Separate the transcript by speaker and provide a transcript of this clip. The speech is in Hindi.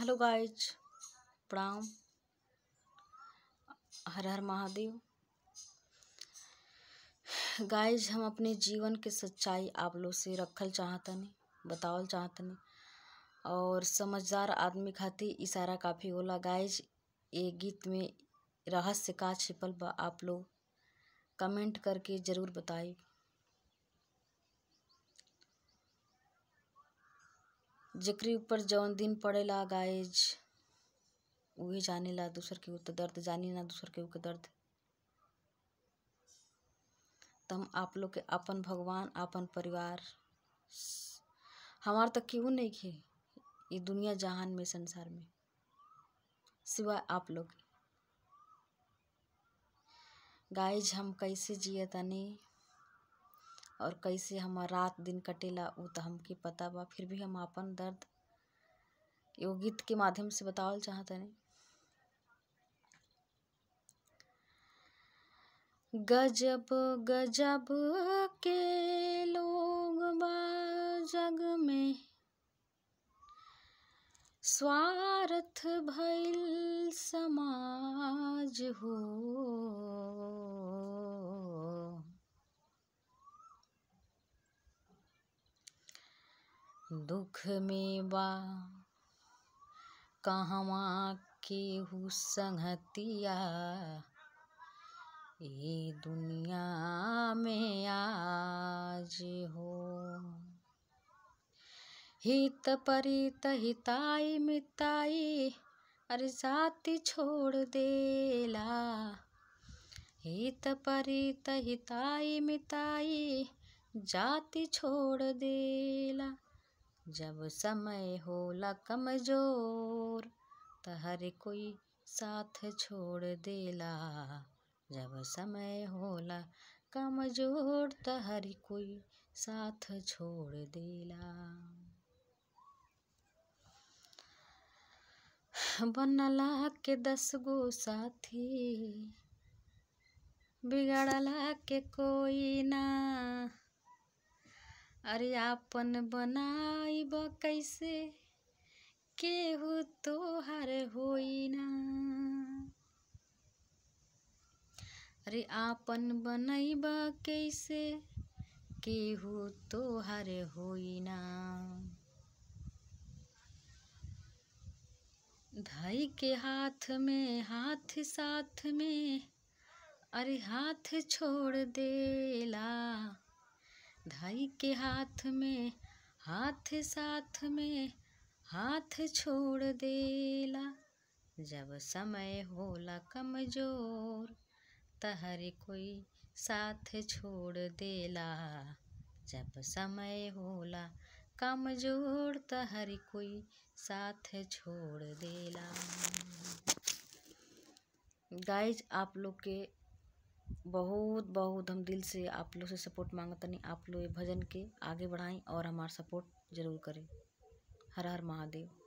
Speaker 1: हेलो गाइज प्रणाम हर हर महादेव गाइज हम अपने जीवन के सच्चाई आप लोग से रखल चाहतनी बतावल चाहतनी और समझदार आदमी खातिर इशारा काफ़ी होला गाइज ये गीत में रहस्य का छिपल बा आप लोग कमेंट करके ज़रूर बताई जकरी ऊपर जौन दिन पड़े ला गाइज जाने ला दूसर के के दर्द जानी ना दूसर के के दर्द तम आप लोग के अपन भगवान अपन परिवार हमार तक केहू नहीं है ये दुनिया जहान में संसार में सिवाय आप लोग गाइज हम कैसे जिए तनी और कैसे हमारा रात दिन कटेला वो तो हमके पता बा फिर भी हम अपन दर्द एगो गीत के माध्यम से बतावल चाहतानी गजब गजब के लोग जग में स्वार्थ भइल समाज हो दुख मेवा कहवा केहू संगतिया ये दुनिया में आज हो हित परित हिताई मिताई अरे जाति छोड़ देला हित परित हिताई मिताई जाति छोड़ देला जब समय हो ल कमजोर त हर कोई साथ छोड़ देला जब समय होला कमजोर त हर कोई साथ छोड़ देला बनला के दस गो साथी बिगड़ला के कोई ना अरे आपन बनाइब कैसे केहू तोहर होई ना अरे आपन बनैब कैसे केहू तोहर होई ना के हाथ में हाथ साथ में अरे हाथ छोड़ देला धाई के हाथ में हाथ साथ में हाथ छोड़ देला जब समय होला कमजोर तहर कोई साथ छोड़ देला जब समय होला कमजोर तहर कोई साथ छोड़ देला गाइज आप लोग के बहुत बहुत हम दिल से आप लोग से सपोर्ट तीन आप लोग ये भजन के आगे बढ़ाएं और हमारा सपोर्ट जरूर करें हर हर महादेव